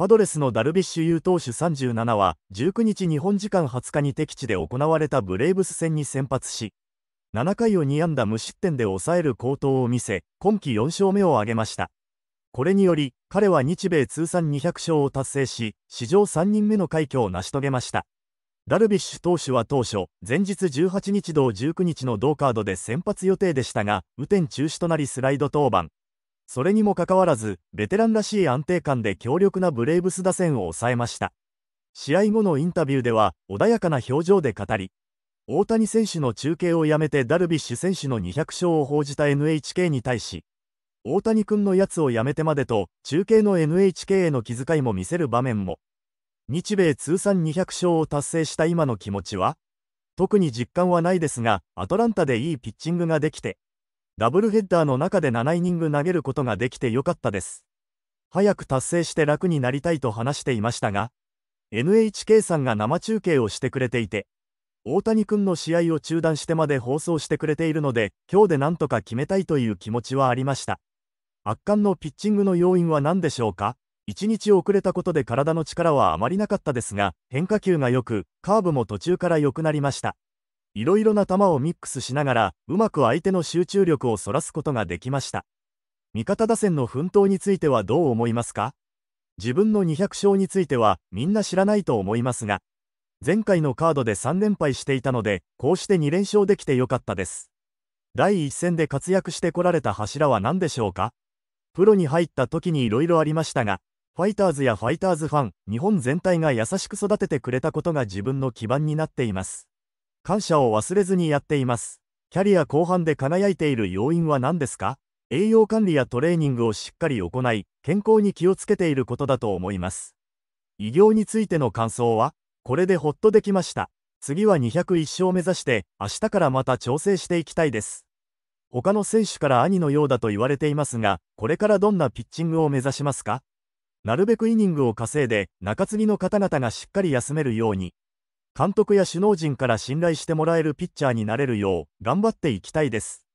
パドレスのダルビッシュ有投手37は19日日本時間20日に敵地で行われたブレーブス戦に先発し7回を2安打無失点で抑える好投を見せ今季4勝目を挙げましたこれにより彼は日米通算200勝を達成し史上3人目の快挙を成し遂げましたダルビッシュ投手は当初前日18日同19日の同カードで先発予定でしたが雨天中止となりスライド登板それにもかかわらず、ベテランらしい安定感で強力なブレーブス打線を抑えました。試合後のインタビューでは、穏やかな表情で語り、大谷選手の中継をやめてダルビッシュ選手の200勝を報じた NHK に対し、大谷君のやつをやめてまでと、中継の NHK への気遣いも見せる場面も。日米通算200勝を達成した今の気持ちは特に実感はないですが、アトランタでいいピッチングができて、ダブルヘッダーの中で7イニング投げることができてよかったです。早く達成して楽になりたいと話していましたが、NHK さんが生中継をしてくれていて、大谷君の試合を中断してまで放送してくれているので、今日でなんとか決めたいという気持ちはありました。圧巻のピッチングの要因は何でしょうか1日遅れたことで体の力はあまりなかったですが、変化球が良く、カーブも途中から良くなりました。いろいろな球をミックスしながらうまく相手の集中力をそらすことができました味方打線の奮闘についてはどう思いますか自分の200勝についてはみんな知らないと思いますが前回のカードで3連敗していたのでこうして2連勝できてよかったです第一戦で活躍してこられた柱は何でしょうかプロに入った時にいろいろありましたがファイターズやファイターズファン日本全体が優しく育ててくれたことが自分の基盤になっています感謝を忘れずにやっています。キャリア後半で輝いている要因は何ですか栄養管理やトレーニングをしっかり行い、健康に気をつけていることだと思います。偉業についての感想は、これでほっとできました。次は201勝目指して、明日からまた調整していきたいです。他の選手から兄のようだと言われていますが、これからどんなピッチングを目指しますかなるべくイニングを稼いで、中継ぎの方々がしっかり休めるように、監督や首脳陣から信頼してもらえるピッチャーになれるよう頑張っていきたいです。